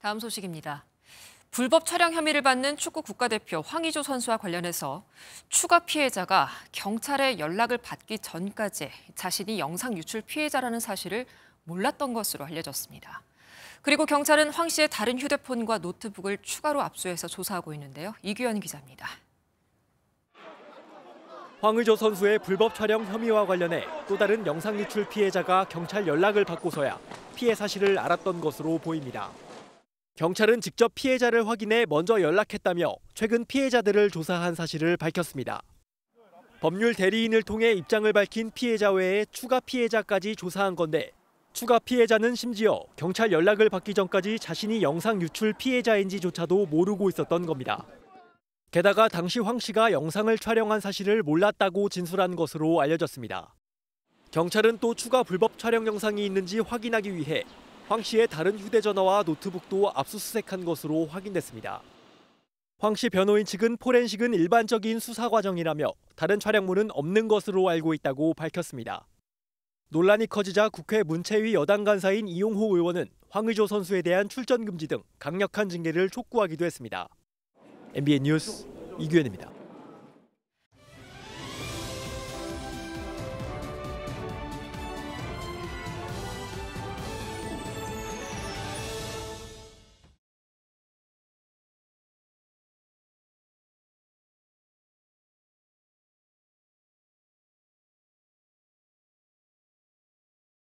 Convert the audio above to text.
다음 소식입니다. 불법 촬영 혐의를 받는 축구 국가대표 황의조 선수와 관련해서 추가 피해자가 경찰에 연락을 받기 전까지 자신이 영상 유출 피해자라는 사실을 몰랐던 것으로 알려졌습니다. 그리고 경찰은 황 씨의 다른 휴대폰과 노트북을 추가로 압수해서 조사하고 있는데요. 이규현 기자입니다. 황의조 선수의 불법 촬영 혐의와 관련해 또 다른 영상 유출 피해자가 경찰 연락을 받고서야 피해 사실을 알았던 것으로 보입니다. 경찰은 직접 피해자를 확인해 먼저 연락했다며 최근 피해자들을 조사한 사실을 밝혔습니다. 법률 대리인을 통해 입장을 밝힌 피해자 외에 추가 피해자까지 조사한 건데 추가 피해자는 심지어 경찰 연락을 받기 전까지 자신이 영상 유출 피해자인지조차도 모르고 있었던 겁니다. 게다가 당시 황 씨가 영상을 촬영한 사실을 몰랐다고 진술한 것으로 알려졌습니다. 경찰은 또 추가 불법 촬영 영상이 있는지 확인하기 위해 황 씨의 다른 휴대전화와 노트북도 압수수색한 것으로 확인됐습니다. 황 씨 변호인 측은 포렌식은 일반적인 수사 과정이라며 다른 촬영물은 없는 것으로 알고 있다고 밝혔습니다. 논란이 커지자 국회 문체위 여당 간사인 이용호 의원은 황의조 선수에 대한 출전 금지 등 강력한 징계를 촉구하기도 했습니다. MBN 뉴스 이규현입니다.